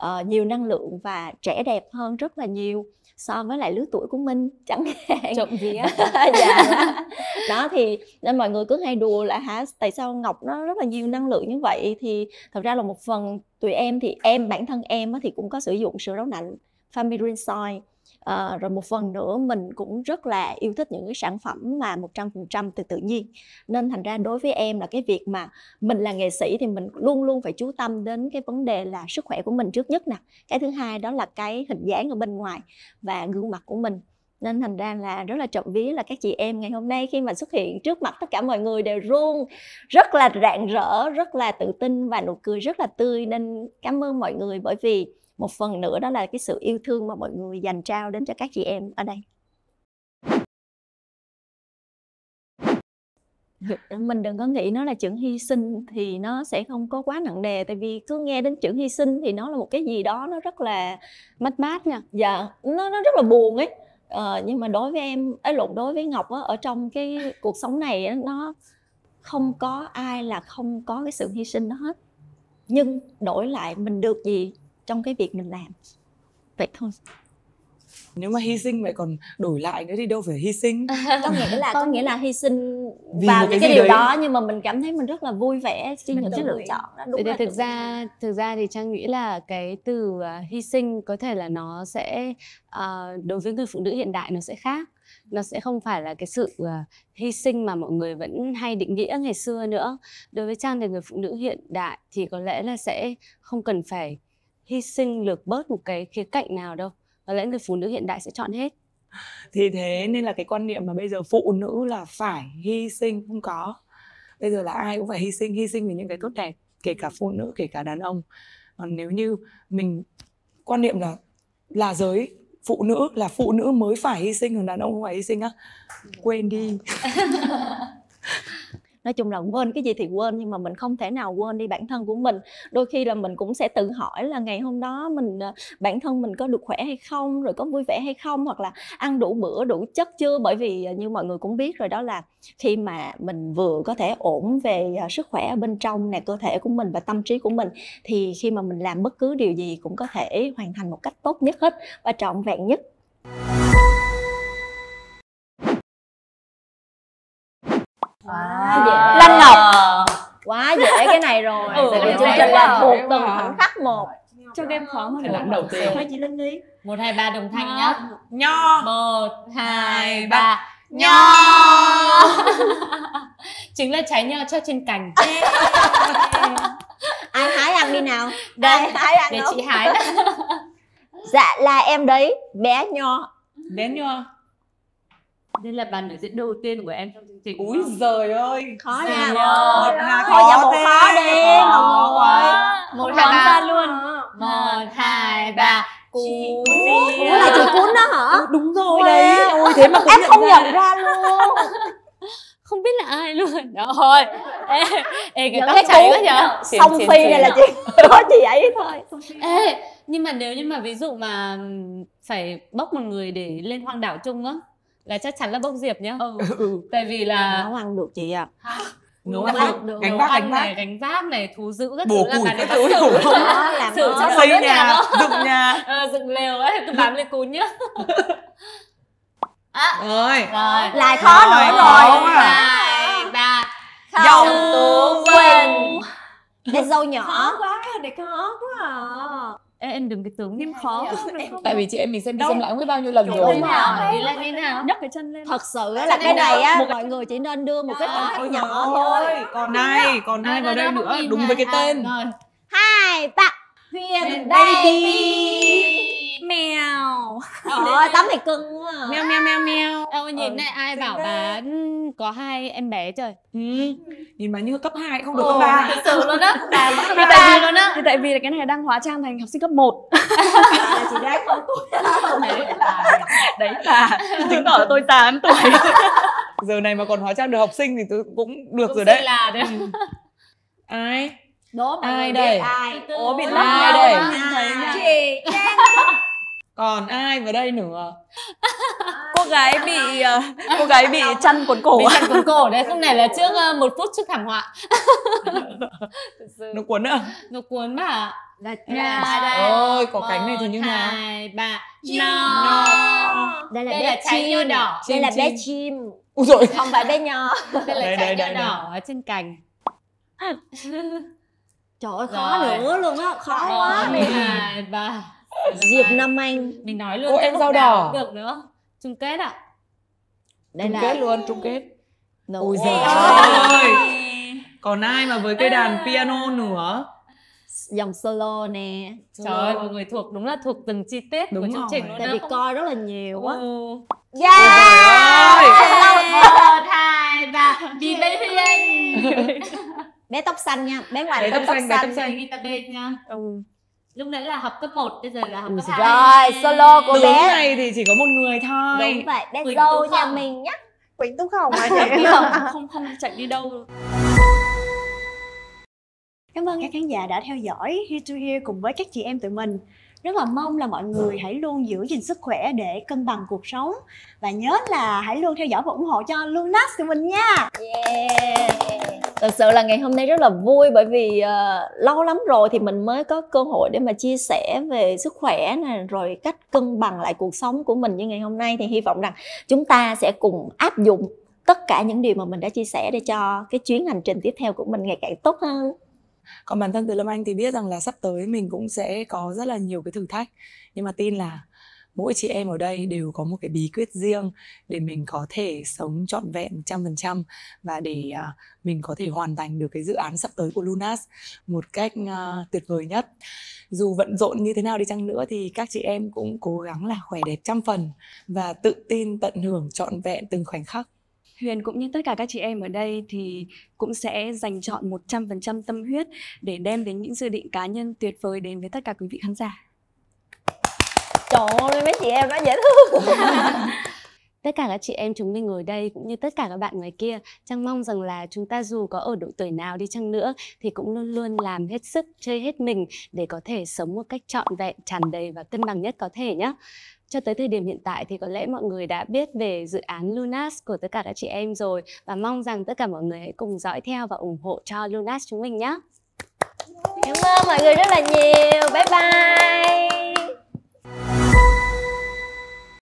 uh, nhiều năng lượng và trẻ đẹp hơn rất là nhiều so với lại lứa tuổi của mình chẳng hạn trộm vía <laughs> dạ đó thì nên mọi người cứ hay đùa là hả tại sao ngọc nó rất là nhiều năng lượng như vậy thì thật ra là một phần tụi em thì em bản thân em thì cũng có sử dụng sữa đậu nành Famirin Soy à, rồi một phần nữa mình cũng rất là yêu thích những cái sản phẩm mà 100% từ tự nhiên nên thành ra đối với em là cái việc mà mình là nghệ sĩ thì mình luôn luôn phải chú tâm đến cái vấn đề là sức khỏe của mình trước nhất nè cái thứ hai đó là cái hình dáng ở bên ngoài và gương mặt của mình nên thành ra là rất là trọng vía là các chị em ngày hôm nay khi mà xuất hiện trước mặt tất cả mọi người đều run rất là rạng rỡ rất là tự tin và nụ cười rất là tươi nên cảm ơn mọi người bởi vì một phần nữa đó là cái sự yêu thương mà mọi người dành trao đến cho các chị em ở đây <laughs> mình đừng có nghĩ nó là chữ hy sinh thì nó sẽ không có quá nặng nề tại vì cứ nghe đến chữ hy sinh thì nó là một cái gì đó nó rất là mát mát nha dạ nó nó rất là buồn ấy ờ, nhưng mà đối với em ấy lộn đối với ngọc á, ở trong cái cuộc sống này á, nó không có ai là không có cái sự hy sinh đó hết nhưng đổi lại mình được gì trong cái việc mình làm vậy thôi nếu mà hy sinh vậy còn đổi lại nữa thì đâu phải hy sinh <laughs> có nghĩa là có nghĩa là hy sinh Vì vào cái, cái điều đấy. đó nhưng mà mình cảm thấy mình rất là vui vẻ khi những cái lựa chọn đó đúng thì thực đúng. ra thực ra thì trang nghĩ là cái từ uh, hy sinh có thể là nó sẽ uh, đối với người phụ nữ hiện đại nó sẽ khác nó sẽ không phải là cái sự uh, hy sinh mà mọi người vẫn hay định nghĩa ngày xưa nữa đối với trang thì người phụ nữ hiện đại thì có lẽ là sẽ không cần phải hy sinh lược bớt một cái khía cạnh nào đâu có lẽ người phụ nữ hiện đại sẽ chọn hết thì thế nên là cái quan niệm mà bây giờ phụ nữ là phải hy sinh không có bây giờ là ai cũng phải hy sinh hy sinh vì những cái tốt đẹp kể cả phụ nữ kể cả đàn ông còn nếu như mình quan niệm là là giới phụ nữ là phụ nữ mới phải hy sinh còn đàn ông không phải hy sinh á quên đi <laughs> nói chung là quên cái gì thì quên nhưng mà mình không thể nào quên đi bản thân của mình đôi khi là mình cũng sẽ tự hỏi là ngày hôm đó mình ờ, bản thân mình có được khỏe hay không rồi có vui vẻ hay không hoặc là ăn đủ bữa đủ chất chưa bởi vì ờ, như mọi người cũng biết rồi đó là khi mà mình vừa có thể ổn về ờ, sức khỏe ở bên trong nè cơ thể của mình và tâm trí của mình thì khi mà mình làm bất cứ điều gì cũng có thể hoàn thành một cách tốt nhất hết và trọn vẹn nhất Wow này rồi ừ, tại vì chương trình là thuộc từng khoảnh khắc một cho game khó hơn lần đầu tiên thôi chị linh đi một hai ba đồng thanh nhá nho một hai ba nho <laughs> chính là trái nho cho trên cành <laughs> ai hái ăn đi nào đây hái ăn để chị hái <laughs> dạ là em đấy bé nho bé nho nên là bàn biểu diễn đầu tiên của em trong chương trình. Úi giời ơi, khó nè. Một hà khó ra một khó đi. Một một hai ba luôn. Một hai ba cún. Cún là chữ cún đó hả? Đúng rồi đấy. Ôi thế mà em không nhận ra luôn <laughs> không biết là ai luôn đó thôi ê ê người tóc chảy quá nhở song phi này là chị <laughs> có chị ấy thôi ê nhưng mà nếu như mà ví dụ mà phải bốc một người để lên hoang đảo chung á là chắc chắn là bốc diệp nhá ừ. <laughs> ừ. tại vì là nấu ăn được chị ạ à. nấu ăn được, được. gánh vác gánh vác gánh vác này thú giữ rất bổ củi các thứ đủ không xử cho xây nhà dựng nhà ờ, dựng lều ấy cứ bám lên cún nhá À, rồi. rồi lại khó rồi, nữa rồi lại là dâu tú quỳnh cái dâu nhỏ khó quá để khó quá à em, em đừng cái tưởng em khó không, tại vì chị em mình xem đi xem lại không biết bao nhiêu lần rồi nào ý lên nào nhấc cái chân lên thật sự là cái này á mọi người chỉ nên đưa một cái tên nhỏ thôi còn này còn này vào đây nữa đúng với cái tên hai ba Huyền Baby mèo Ôi <laughs> tắm phải cưng quá à. Mèo mèo mèo mèo Đâu nhìn ừ, này ai bảo đấy. bà có hai em bé trời ừ. Nhìn bà như cấp 2 không được cấp 3 Thật sự luôn á <laughs> Bà cấp 3 luôn á Thì tại vì là cái này đang hóa trang thành học sinh cấp 1 à, Chị đang không tuổi Đấy là Chứng tỏ là tôi già lắm tuổi <laughs> Giờ này mà còn hóa trang được học sinh thì tôi cũng được rồi đấy là đấy ừ. Ai? Đố mọi ai người đây? biết ai Ố bị lắm Ai đây? Chị còn ai vào đây nữa cô gái bị ờ, cô gái bị chăn cuốn cổ bị chăn cuốn cổ đấy không này là trước ờ, một phút trước thảm họa <laughs> nó cuốn à nó cuốn mà là nhà đây ôi có một, cánh này thì như nào hai ba no. no đây là đây bé chim nho đỏ chim, đây là bé chim, Ui dồi. không phải bé nhỏ <laughs> đây là trái nho đỏ ở trên cành trời ơi khó nữa luôn á khó quá hai ba Diệp Nam Anh mình nói luôn Cô em rau đỏ được nữa chung kết ạ đây chung là... kết luôn chung kết no. ôi giời ơi còn ai mà với cây đàn piano nữa dòng solo nè trời ơi mọi người thuộc đúng là thuộc từng chi tiết đúng của chương trình luôn tại vì coi rất là nhiều quá ừ. yeah. ôi ơi một hai ba đi bên bé tóc xanh nha bé ngoài bé tóc, tóc xanh bé tóc xanh đi ta nha ừ lúc nãy là học cấp 1 bây giờ là học cấp ừ, 2 rồi solo của Đúng này thì chỉ có một người thôi đúng vậy bé Quỳnh dâu nhà mình nhá Quỳnh Túc Hồng mà không, <laughs> không không chạy đi đâu Cảm ơn các khán giả đã theo dõi Here to Here cùng với các chị em tụi mình rất là mong là mọi người hãy luôn giữ gìn sức khỏe để cân bằng cuộc sống và nhớ là hãy luôn theo dõi và ủng hộ cho Lunas tụi mình nha. Yeah thật sự là ngày hôm nay rất là vui bởi vì uh, lâu lắm rồi thì mình mới có cơ hội để mà chia sẻ về sức khỏe nè rồi cách cân bằng lại cuộc sống của mình như ngày hôm nay thì hy vọng rằng chúng ta sẽ cùng áp dụng tất cả những điều mà mình đã chia sẻ để cho cái chuyến hành trình tiếp theo của mình ngày càng tốt hơn còn bản thân từ lâm anh thì biết rằng là sắp tới mình cũng sẽ có rất là nhiều cái thử thách nhưng mà tin là mỗi chị em ở đây đều có một cái bí quyết riêng để mình có thể sống trọn vẹn trăm phần trăm và để uh, mình có thể hoàn thành được cái dự án sắp tới của Lunas một cách uh, tuyệt vời nhất dù vận rộn như thế nào đi chăng nữa thì các chị em cũng cố gắng là khỏe đẹp trăm phần và tự tin tận hưởng trọn vẹn từng khoảnh khắc Huyền cũng như tất cả các chị em ở đây thì cũng sẽ dành chọn 100% tâm huyết để đem đến những dự định cá nhân tuyệt vời đến với tất cả quý vị khán giả trời ơi mấy chị em nó dễ thương <laughs> tất cả các chị em chúng mình ngồi đây cũng như tất cả các bạn ngoài kia trang mong rằng là chúng ta dù có ở độ tuổi nào đi chăng nữa thì cũng luôn luôn làm hết sức chơi hết mình để có thể sống một cách trọn vẹn tràn đầy và cân bằng nhất có thể nhé cho tới thời điểm hiện tại thì có lẽ mọi người đã biết về dự án Lunas của tất cả các chị em rồi và mong rằng tất cả mọi người hãy cùng dõi theo và ủng hộ cho Lunas chúng mình nhé. Cảm ơn mọi người rất là nhiều. Bye bye.